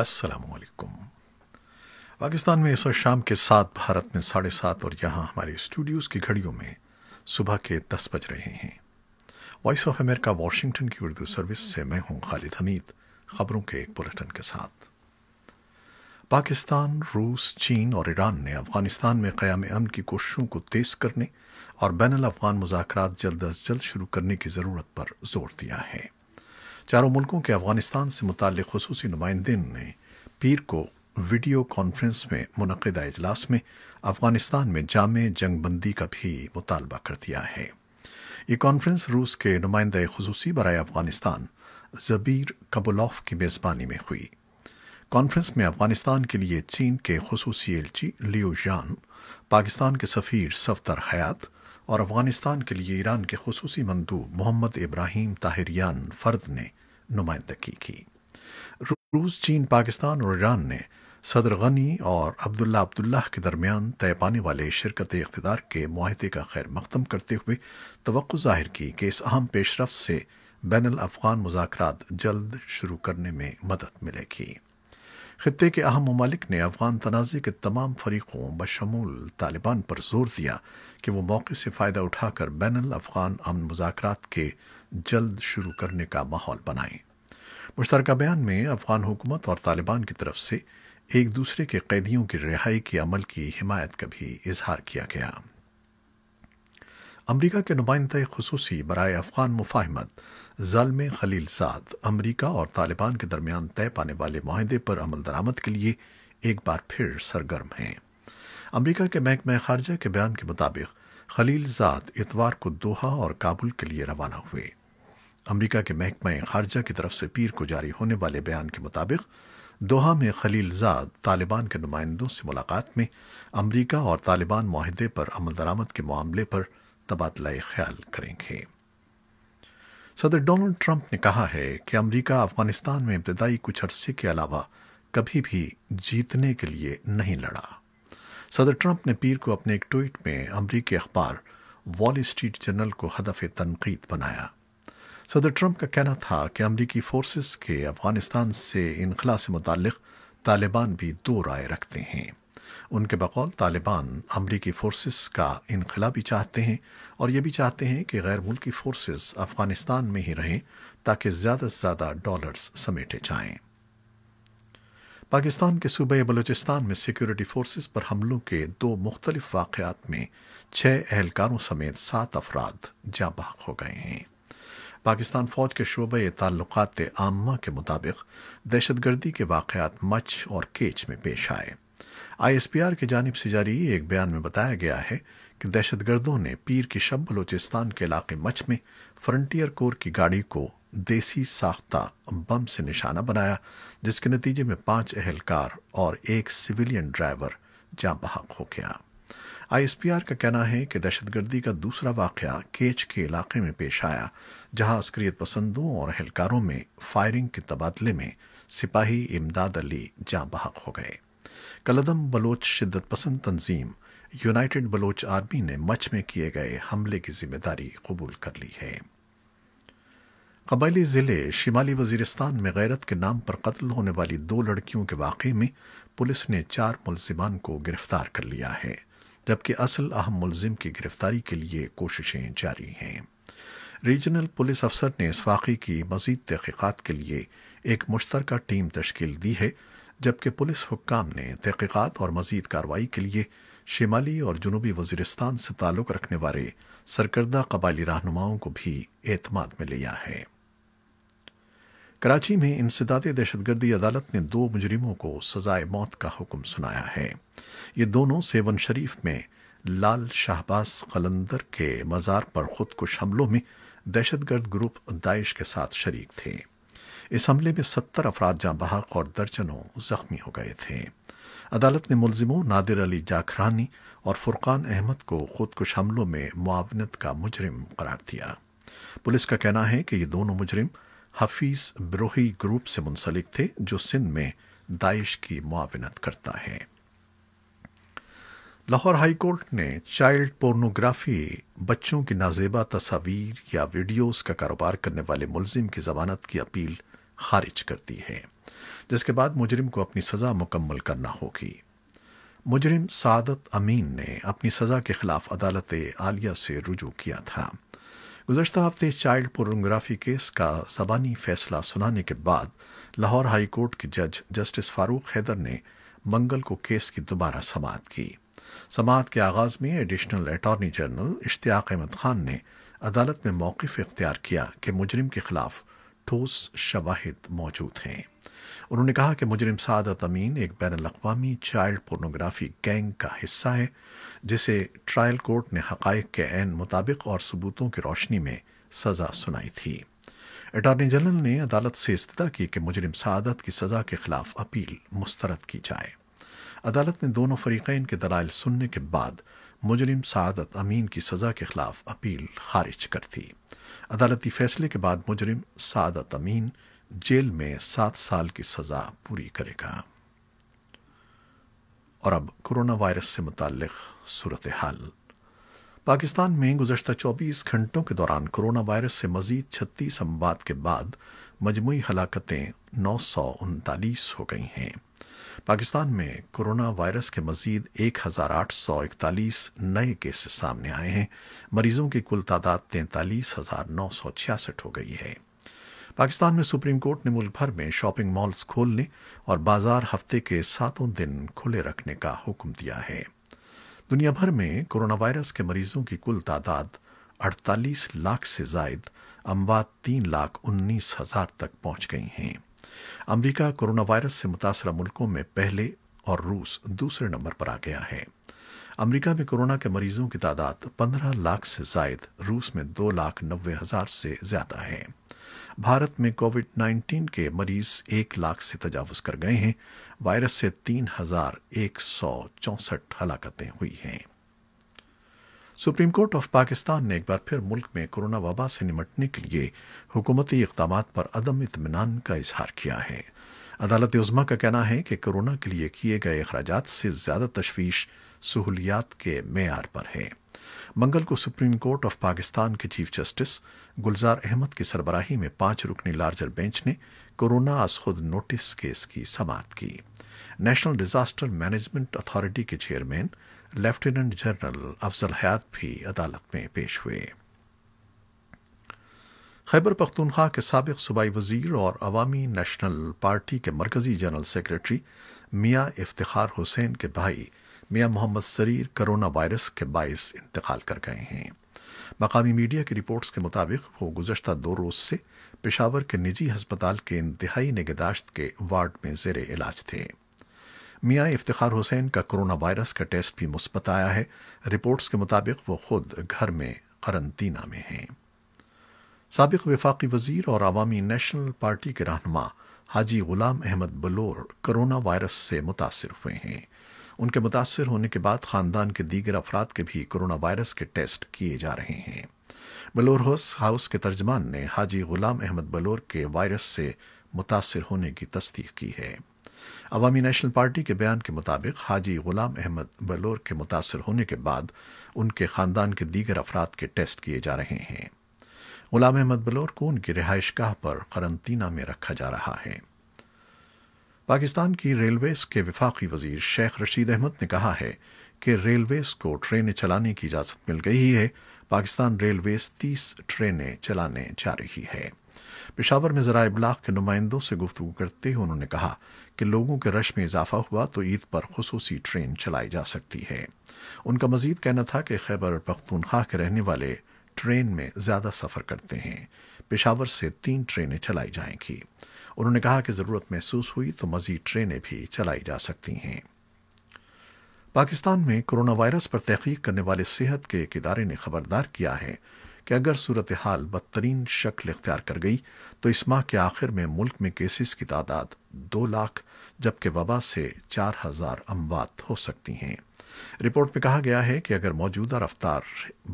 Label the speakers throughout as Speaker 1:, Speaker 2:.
Speaker 1: السلام علیکم پاکستان میں اس وقت شام کے ساتھ بھارت میں ساڑھے سات اور یہاں ہمارے اسٹوڈیوز کی گھڑیوں میں صبح کے دس بج رہے ہیں وائس آف امریکہ واشنگٹن کی اردو سروس سے میں ہوں خالد حمید خبروں کے ایک بلٹن کے ساتھ پاکستان روس چین اور ایران نے افغانستان میں قیام امن کی کوششوں کو تیز کرنے اور بین الافغان مذاکرات جلد از جلد شروع کرنے کی ضرورت پر زور دیا ہے چاروں ملکوں کے افغانستان سے متعلق خصوصی نمائندے نے پیر کو ویڈیو کانفرنس میں منعقدہ اجلاس میں افغانستان میں جامع جنگ بندی کا بھی مطالبہ کر دیا ہے یہ کانفرنس روس کے نمائندہ خصوصی برائے افغانستان زبیر کبولوف کی میزبانی میں ہوئی کانفرنس میں افغانستان کے لیے چین کے خصوصی ایلچی لیو جان پاکستان کے سفیر صفدر حیات اور افغانستان کے لیے ایران کے خصوصی مندوب محمد ابراہیم طاہریان فرد نے نمائندگی کی روس چین پاکستان اور ایران نے صدر غنی اور عبداللہ عبداللہ کے درمیان طے پانے والے شرکت اقتدار کے معاہدے کا خیر مقدم کرتے ہوئے توقع ظاہر کی کہ اس اہم پیش رفت سے بین الافغان مذاکرات جلد شروع کرنے میں مدد ملے گی خطے کے اہم ممالک نے افغان تنازع کے تمام فریقوں بشمول طالبان پر زور دیا کہ وہ موقع سے فائدہ اٹھا کر بین الافغان امن مذاکرات کے جلد شروع کرنے کا ماحول بنائیں مشترکہ بیان میں افغان حکومت اور طالبان کی طرف سے ایک دوسرے کے قیدیوں کی رہائی کے عمل کی حمایت کا بھی اظہار کیا گیا امریکہ کے نمائندہ خصوصی برائے افغان مفاہمت ظالم خلیل سعد امریکہ اور طالبان کے درمیان طے پانے والے معاہدے پر عمل درامد کے لیے ایک بار پھر سرگرم ہیں امریکہ کے محکمہ خارجہ کے بیان کے مطابق خلیل زاد اتوار کو دوحہ اور کابل کے لیے روانہ ہوئے امریکہ کے محکمہ خارجہ کی طرف سے پیر کو جاری ہونے والے بیان کے مطابق دوحہ میں خلیل زاد طالبان کے نمائندوں سے ملاقات میں امریکہ اور طالبان معاہدے پر عمل درامد کے معاملے پر تبادلہ خیال کریں گے صدر ڈونلڈ ٹرمپ نے کہا ہے کہ امریکہ افغانستان میں ابتدائی کچھ عرصے کے علاوہ کبھی بھی جیتنے کے لیے نہیں لڑا صدر ٹرمپ نے پیر کو اپنے ایک ٹویٹ میں امریکی اخبار وال اسٹریٹ جنرل کو ہدف تنقید بنایا صدر ٹرمپ کا کہنا تھا کہ امریکی فورسز کے افغانستان سے انخلا سے متعلق طالبان بھی دو رائے رکھتے ہیں ان کے بقول طالبان امریکی فورسز کا انخلا بھی چاہتے ہیں اور یہ بھی چاہتے ہیں کہ غیر ملکی فورسز افغانستان میں ہی رہیں تاکہ زیادہ سے زیادہ ڈالرز سمیٹے جائیں پاکستان کے صوبے بلوچستان میں سیکیورٹی فورسز پر حملوں کے دو مختلف واقعات میں چھ اہلکاروں سمیت سات افراد جاں بحق ہو گئے ہیں پاکستان فوج کے شعبہ تعلقات عامہ کے مطابق دہشت گردی کے واقعات مچھ اور کیچ میں پیش آئے آئی ایس پی آر کی جانب سے جاری ایک بیان میں بتایا گیا ہے کہ دہشت گردوں نے پیر کی شب بلوچستان کے علاقے مچھ میں فرنٹیئر کور کی گاڑی کو دیسی ساختہ بم سے نشانہ بنایا جس کے نتیجے میں پانچ اہلکار اور ایک سویلین ڈرائیور جاں بحق ہو گیا آئی ایس پی آر کا کہنا ہے کہ دہشت گردی کا دوسرا واقعہ کیچ کے علاقے میں پیش آیا جہاں عسکریت پسندوں اور اہلکاروں میں فائرنگ کے تبادلے میں سپاہی امداد علی جاں بحق ہو گئے کلدم بلوچ شدت پسند تنظیم یونائٹڈ بلوچ آرمی نے مچھ میں کیے گئے حملے کی ذمہ داری قبول کر لی ہے قبائلی ضلع شمالی وزیرستان میں غیرت کے نام پر قتل ہونے والی دو لڑکیوں کے واقعے میں پولیس نے چار ملزمان کو گرفتار کر لیا ہے جبکہ اصل اہم ملزم کی گرفتاری کے لیے کوششیں جاری ہیں ریجنل پولیس افسر نے اس واقعے کی مزید تحقیقات کے لیے ایک مشترکہ ٹیم تشکیل دی ہے جبکہ پولیس حکام نے تحقیقات اور مزید کارروائی کے لیے شمالی اور جنوبی وزیرستان سے تعلق رکھنے والے سرکردہ قبائلی رہنماؤں کو بھی اعتماد میں لیا ہے کراچی میں انسداد دہشت گردی عدالت نے دو مجرموں کو سزائے موت کا حکم سنایا ہے یہ دونوں سیون شریف میں لال شہباز قلندر کے مزار پر خود کش حملوں میں دہشت گرد گروپ داعش کے ساتھ شریک تھے اس حملے میں ستر افراد جاں بحق اور درجنوں زخمی ہو گئے تھے عدالت نے ملزموں نادر علی جاکھرانی اور فرقان احمد کو خود کش حملوں میں معاونت کا مجرم قرار دیا پولیس کا کہنا ہے کہ یہ دونوں مجرم حفیظ بروہی گروپ سے منسلک تھے جو سندھ میں داعش کی معاونت کرتا ہے لاہور ہائی کورٹ نے چائلڈ پورنوگرافی بچوں کی نازیبا تصاویر یا ویڈیوز کا کاروبار کرنے والے ملزم کی ضمانت کی اپیل خارج کرتی ہے جس کے بعد مجرم کو اپنی سزا مکمل کرنا ہوگی مجرم سعادت امین نے اپنی سزا کے خلاف عدالت عالیہ سے رجوع کیا تھا گزشتہ ہفتے چائلڈ پورنگرافی کیس کا زبانی فیصلہ سنانے کے بعد لاہور ہائی کورٹ کے جج جسٹس فاروق حیدر نے منگل کو کیس کی دوبارہ سماعت کی سماعت کے آغاز میں additional attorney general Ishtiaq Ahmed Khan نے عدالت میں موقف اختیار کیا کہ مجرم کے خلاف ٹھوس شواہد موجود ہیں انہوں نے کہا کہ مجرم سعادت امین ایک بین الاقوامی چائلڈ پورنوگرافی گینگ کا حصہ ہے جسے ٹرائل کورٹ نے حقائق کے عین مطابق اور ثبوتوں کی روشنی میں سزا سنائی تھی اٹارنی جنرل نے عدالت سے استدعا کی کہ مجرم سعادت کی سزا کے خلاف اپیل مسترد کی جائے عدالت نے دونوں فریقین کے دلائل سننے کے بعد مجرم سعادت امین کی سزا کے خلاف اپیل خارج کر دی عدالتی فیصلے کے بعد مجرم سعادت تمین جیل میں سات سال کی سزا پوری کرے گا اور اب کرونا وائرس سے متعلق صورتحال پاکستان میں گزشتہ چوبیس گھنٹوں کے دوران کرونا وائرس سے مزید چھتیس اموات کے بعد مجموعی ہلاکتیں نو سو انتالیس ہو گئی ہیں پاکستان میں کرونا وائرس کے مزید ایک ہزار آٹھ سو اکتالیس نئے کیسز سامنے آئے ہیں مریضوں کی کل تعداد تینتالیس ہزار نو سو چھیاسٹھ ہو گئی ہے پاکستان میں سپریم کورٹ نے ملک بھر میں شاپنگ مالز کھولنے اور بازار ہفتے کے ساتوں دن کھلے رکھنے کا حکم دیا ہے دنیا بھر میں کرونا وائرس کے مریضوں کی کل تعداد اڑتالیس لاکھ سے زائد اموات تین لاکھ انیس ہزار تک پہنچ گئی ہیں امریکہ کرونا وائرس سے متاثرہ ملکوں میں پہلے اور روس دوسرے نمبر پر آ گیا ہے امریکہ میں کرونا کے مریضوں کی تعداد پندرہ لاکھ سے زائد روس میں دو لاکھ نوے ہزار سے زیادہ ہے بھارت میں کووڈ نائنٹین کے مریض ایک لاکھ سے تجاوز کر گئے ہیں وائرس سے تین ہزار ایک سو چونسٹھ ہلاکتیں ہوئی ہیں سپریم کورٹ آف پاکستان نے ایک بار پھر ملک میں کورونا وبا سے نمٹنے کے لیے حکومتی اقدامات پر عدم اطمینان کا اظہار کیا ہے عدالت عظمہ کا کہنا ہے کہ کورونا کے لیے کیے گئے اخراجات سے زیادہ تشویش سہولیات کے معیار پر ہے منگل کو سپریم کورٹ آف پاکستان کے چیف جسٹس گلزار احمد کی سربراہی میں پانچ رکنی لارجر بینچ نے کورونا از خود نوٹس کیس کی سماعت کی نیشنل ڈیزاسٹر مینجمنٹ اتھارٹی کے chairman lieutenant general Afzal Hayat بھی عدالت میں پیش ہوئے خیبر پختونخوا کے سابق صوبائی وزیر اور عوامی نیشنل پارٹی کے مرکزی جنرل سیکرٹری میاں افتخار حسین کے بھائی میاں محمد سریر کرونا وائرس کے باعث انتقال کر گئے ہیں مقامی میڈیا کی رپورٹس کے مطابق وہ گزشتہ دو روز سے پشاور کے نجی ہسپتال کے انتہائی نگہداشت کے وارڈ میں زیر علاج تھے میاں افتخار حسین کا کرونا وائرس کا ٹیسٹ بھی مثبت آیا ہے رپورٹس کے مطابق وہ خود گھر میں قرنطینہ میں ہیں سابق وفاقی وزیر اور عوامی نیشنل پارٹی کے رہنما حاجی غلام احمد بلور کرونا وائرس سے متاثر ہوئے ہیں ان کے متاثر ہونے کے بعد خاندان کے دیگر افراد کے بھی کرونا وائرس کے ٹیسٹ کیے جا رہے ہیں بلور ہاؤس کے ترجمان نے حاجی غلام احمد بلور کے وائرس سے متاثر ہونے کی تصدیق کی ہے عوامی نیشنل پارٹی کے بیان کے مطابق حاجی غلام احمد بلور کے متاثر ہونے کے بعد ان کے خاندان کے دیگر افراد کے ٹیسٹ کیے جا رہے ہیں غلام احمد بلور کو ان کی رہائش گاہ پر قرنطینہ میں رکھا جا رہا ہے پاکستان کی ریلویز کے وفاقی وزیر شیخ رشید احمد نے کہا ہے کہ ریلویز کو ٹرینیں چلانے کی اجازت مل گئی ہے پاکستان ریلویز تیس ٹرینیں چلانے جا رہی ہے پشاور میں ذرائع ابلاغ کے نمائندوں سے گفتگو کرتے ہوئے انہوں نے کہا کہ لوگوں کے رش میں اضافہ ہوا تو عید پر خصوصی ٹرین چلائی جا سکتی ہے ان کا مزید کہنا تھا کہ خیبر پختونخوا کے رہنے والے ٹرین میں زیادہ سفر کرتے ہیں پشاور سے تین ٹرینیں چلائی جائیں گی انہوں نے کہا کہ ضرورت محسوس ہوئی تو مزید ٹرینیں بھی چلائی جا سکتی ہیں پاکستان میں کرونا وائرس پر تحقیق کرنے والے صحت کے ایک ادارے نے خبردار کیا ہے کہ اگر صورتحال بدترین شکل اختیار کر گئی تو اس ماہ کے آخر میں ملک میں کیسز کی تعداد دو لاکھ جبکہ وبا سے چار ہزار اموات ہو سکتی ہیں رپورٹ میں کہا گیا ہے کہ اگر موجودہ رفتار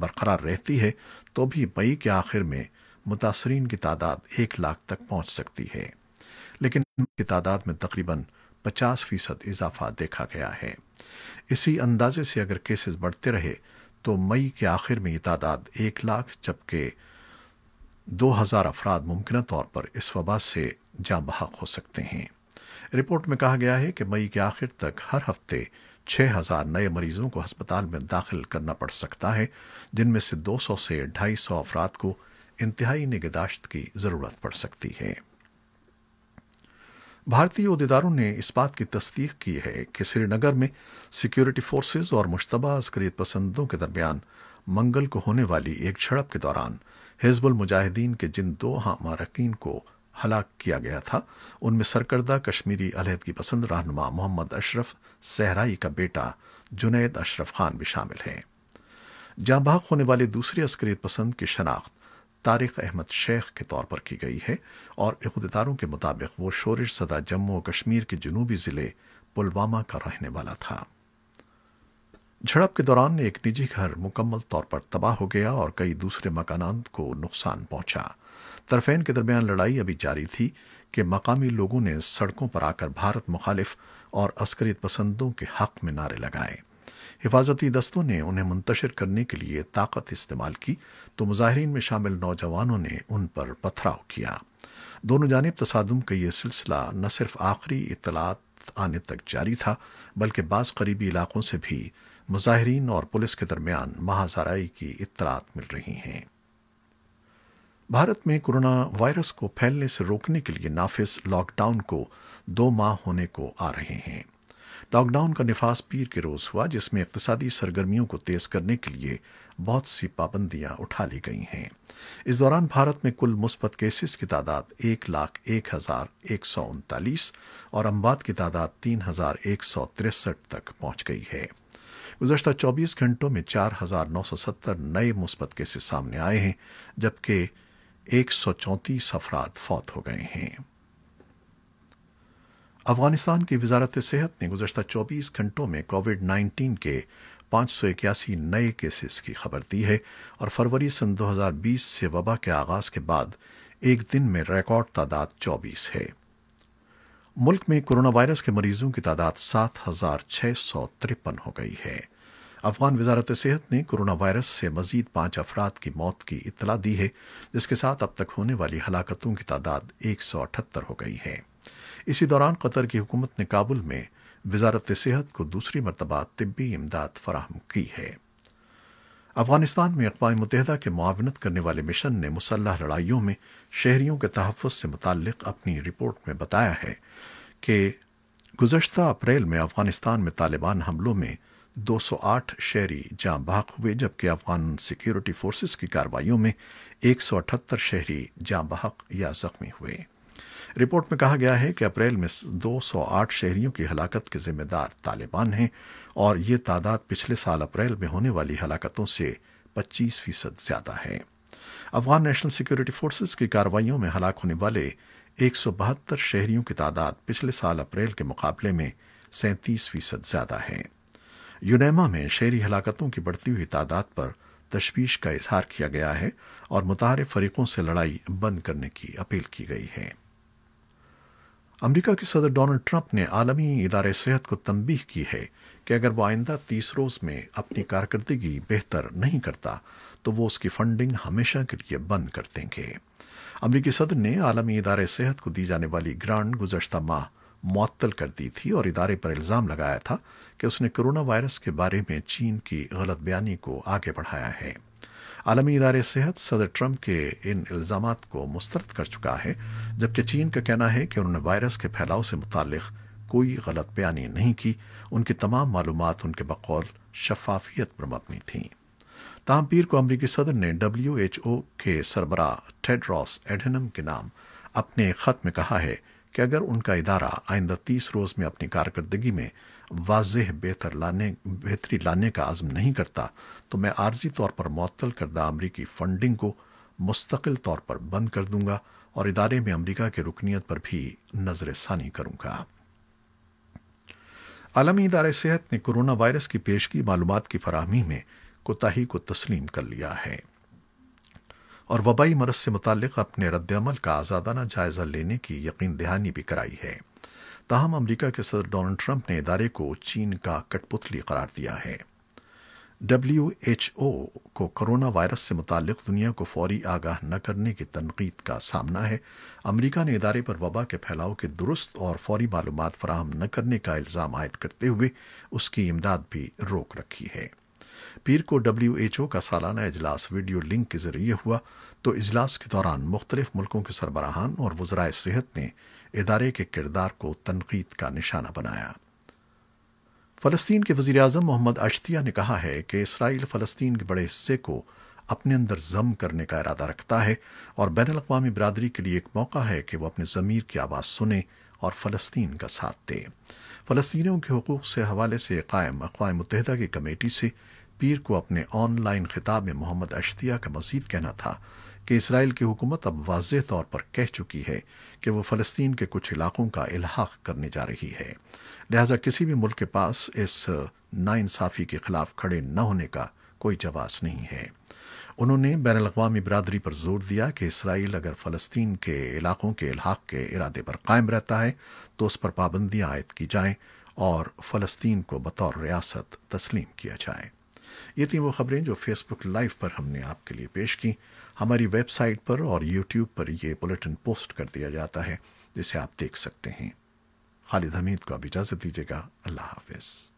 Speaker 1: برقرار رہتی ہے تو بھی مئی کے آخر میں متاثرین کی تعداد ایک لاکھ تک پہنچ سکتی ہے لیکن کی تعداد میں تقریباً پچاس فیصد اضافہ دیکھا گیا ہے اسی اندازے سے اگر کیسز بڑھتے رہے تو مئی کے آخر میں یہ تعداد ایک لاکھ جبکہ دو ہزار افراد ممکنہ طور پر اس وبا سے جاں بحق ہو سکتے ہیں رپورٹ میں کہا گیا ہے کہ مئی کے آخر تک ہر ہفتے چھ ہزار نئے مریضوں کو ہسپتال میں داخل کرنا پڑ سکتا ہے جن میں سے دو سو سے ڈھائی سو افراد کو انتہائی نگہداشت کی ضرورت پڑ سکتی ہے بھارتی عہدیداروں نے اس بات کی تصدیق کی ہے کہ سری نگر میں سیکیورٹی فورسز اور مشتبہ عسکریت پسندوں کے درمیان منگل کو ہونے والی ایک جھڑپ کے دوران حزب المجاہدین کے جن دو ہاں مارکین کو ہلاک کیا گیا تھا ان میں سرکردہ کشمیری علیحدگی پسند رہنما محمد اشرف صحرائی کا بیٹا جنید اشرف خان بھی شامل ہیں جاں بحق ہونے والے دوسرے عسکریت پسند کی شناخت طارق احمد شیخ کے طور پر کی گئی ہے اور عہدیداروں کے مطابق وہ شورش زدہ جموں و کشمیر کے جنوبی ضلع پلوامہ کا رہنے والا تھا جھڑپ کے دوران ایک نجی گھر مکمل طور پر تباہ ہو گیا اور کئی دوسرے مکانات کو نقصان پہنچا طرفین کے درمیان لڑائی ابھی جاری تھی کہ مقامی لوگوں نے سڑکوں پر آ کر بھارت مخالف اور عسکریت پسندوں کے حق میں نعرے لگائے حفاظتی دستوں نے انہیں منتشر کرنے کے لیے طاقت استعمال کی تو مظاہرین میں شامل نوجوانوں نے ان پر پتھراؤ کیا دونوں جانب تصادم کا یہ سلسلہ نہ صرف آخری اطلاعات آنے تک جاری تھا بلکہ بعض قریبی علاقوں سے بھی مظاہرین اور پولیس کے درمیان مہاذرائی کی اطلاعات مل رہی ہیں بھارت میں کرونا وائرس کو پھیلنے سے روکنے کے لیے نافذ لاک ڈاؤن کو دو ماہ ہونے کو آ رہے ہیں لاک ڈاؤن کا نفاذ پیر کے روز ہوا جس میں اقتصادی سرگرمیوں کو تیز کرنے کے لیے بہت سی پابندیاں اٹھا لی گئی ہیں اس دوران بھارت میں کل مثبت کیسز کی تعداد ایک لاکھ ایک ہزار ایک سو انتالیس اور اموات کی تعداد تین ہزار ایک سو ترسٹھ تک پہنچ گئی ہے گزشتہ چوبیس گھنٹوں میں چار ہزار نو سو ستر نئے مثبت کیسز سامنے آئے ہیں جبکہ ایک سو چونتیس افراد فوت ہو گئے ہیں افغانستان کی وزارت صحت نے گزشتہ چوبیس گھنٹوں میں کووڈ نائنٹین کے پانچ سو اکیاسی نئے کیسز کی خبر دی ہے اور فروری سن دو ہزار بیس سے وبا کے آغاز کے بعد ایک دن میں ریکارڈ تعداد چوبیس ہے ملک میں کورونا وائرس کے مریضوں کی تعداد سات ہزار چھ سو ترپن ہو گئی ہے افغان وزارت صحت نے کورونا وائرس سے مزید پانچ افراد کی موت کی اطلاع دی ہے جس کے ساتھ اب تک ہونے والی ہلاکتوں کی تعداد ایک سو اٹھتر ہو گئی ہے اسی دوران قطر کی حکومت نے کابل میں وزارت صحت کو دوسری مرتبہ طبی امداد فراہم کی ہے افغانستان میں اقوام متحدہ کے معاونت کرنے والے مشن نے مسلح لڑائیوں میں شہریوں کے تحفظ سے متعلق اپنی رپورٹ میں بتایا ہے کہ گزشتہ اپریل میں افغانستان میں طالبان حملوں میں دو سو آٹھ شہری جاں بحق ہوئے جبکہ افغان سیکیورٹی فورسز کی کارروائیوں میں ایک سو اٹھتر شہری جاں بحق یا زخمی ہوئے رپورٹ میں کہا گیا ہے کہ اپریل میں دو سو آٹھ شہریوں کی ہلاکت کے ذمہ دار طالبان ہیں اور یہ تعداد پچھلے سال اپریل میں ہونے والی ہلاکتوں سے پچیس فیصد زیادہ ہے افغان نیشنل سیکیورٹی فورسز کی کارروائیوں میں ہلاک ہونے والے ایک سو بہتر شہریوں کی تعداد پچھلے سال اپریل کے مقابلے میں سینتیس فیصد زیادہ ہے یونیما میں شہری ہلاکتوں کی بڑھتی ہوئی تعداد پر تشویش کا اظہار کیا گیا ہے اور متحرک فریقوں سے لڑائی بند کرنے کی اپیل کی گئی ہے امریکہ کے صدر ڈونلڈ ٹرمپ نے عالمی ادارے صحت کو تنبیہ کی ہے کہ اگر وہ آئندہ تیس روز میں اپنی کارکردگی بہتر نہیں کرتا تو وہ اس کی فنڈنگ ہمیشہ کے لیے بند کر دیں گے امریکی صدر نے عالمی ادارے صحت کو دی جانے والی گرانٹ گزشتہ ماہ معطل کر دی تھی اور ادارے پر الزام لگایا تھا کہ اس نے کرونا وائرس کے بارے میں چین کی غلط بیانی کو آگے بڑھایا ہے عالمی ادارے صحت صدر ٹرمپ کے ان الزامات کو مسترد کر چکا ہے جبکہ چین کا کہنا ہے کہ انہوں نے وائرس کے پھیلاؤ سے متعلق کوئی غلط بیانی نہیں کی ان کی تمام معلومات ان کے بقول شفافیت پر مبنی تھیں تاہم پیر کو امریکی صدر نے ڈبلیو ایچ او کے سربراہ ٹیڈ راس ایڈنم کے نام اپنے خط میں کہا ہے کہ اگر ان کا ادارہ آئندہ تیس روز میں اپنی کارکردگی میں واضح بہتر لانے بہتری لانے کا عزم نہیں کرتا تو میں عارضی طور پر معطل کردہ امریکی فنڈنگ کو مستقل طور پر بند کر دوں گا اور ادارے میں امریکہ کی رکنیت پر بھی نظر ثانی کروں گا عالمی ادارے صحت نے کورونا وائرس کی پیشگی معلومات کی فراہمی میں کوتاہی کو تسلیم کر لیا ہے اور وبائی مرض سے متعلق اپنے رد عمل کا آزادانہ جائزہ لینے کی یقین دہانی بھی کرائی ہے تاہم امریکہ کے صدر ڈونلڈ ٹرمپ نے ادارے کو چین کا کٹ پتلی قرار دیا ہے ڈبلیو ایچ او کو کرونا وائرس سے متعلق دنیا کو فوری آگاہ نہ کرنے کی تنقید کا سامنا ہے امریکہ نے ادارے پر وبا کے پھیلاؤ کے درست اور فوری معلومات فراہم نہ کرنے کا الزام عائد کرتے ہوئے اس کی امداد بھی روک رکھی ہے پیر کو ڈبلیو ایچ او کا سالانہ اجلاس ویڈیو لنک کے ذریعے ہوا تو اجلاس کے دوران مختلف ملکوں کے سربراہان اور وزرائے صحت نے ادارے کے کردار کو تنقید کا نشانہ بنایا فلسطین کے وزیر اعظم محمد اشتیہ نے کہا ہے کہ اسرائیل فلسطین کے بڑے حصے کو اپنے اندر ضم کرنے کا ارادہ رکھتا ہے اور بین الاقوامی برادری کے لیے ایک موقع ہے کہ وہ اپنے ضمیر کی آواز سنے اور فلسطین کا ساتھ دے فلسطینیوں کے حقوق سے حوالے سے قائم اقوام متحدہ کی کمیٹی سے پیر کو اپنے آن لائن خطاب میں محمد اشتیہ کا مزید کہنا تھا کہ اسرائیل کی حکومت اب واضح طور پر کہہ چکی ہے کہ وہ فلسطین کے کچھ علاقوں کا الحاق کرنے جا رہی ہے لہذا کسی بھی ملک کے پاس اس ناانصافی کے خلاف کھڑے نہ ہونے کا کوئی جواز نہیں ہے انہوں نے بین الاقوامی برادری پر زور دیا کہ اسرائیل اگر فلسطین کے علاقوں کے الحاق کے ارادے پر قائم رہتا ہے تو اس پر پابندیاں عائد کی جائیں اور فلسطین کو بطور ریاست تسلیم کیا جائے یہ تھیں وہ خبریں جو فیس بک لائیو پر ہم نے آپ کے لیے پیش کی ہماری ویب سائٹ پر اور یوٹیوب پر یہ بلٹن پوسٹ کر دیا جاتا ہے جسے آپ دیکھ سکتے ہیں خالد حمید کو اب اجازت دیجیے گا اللہ حافظ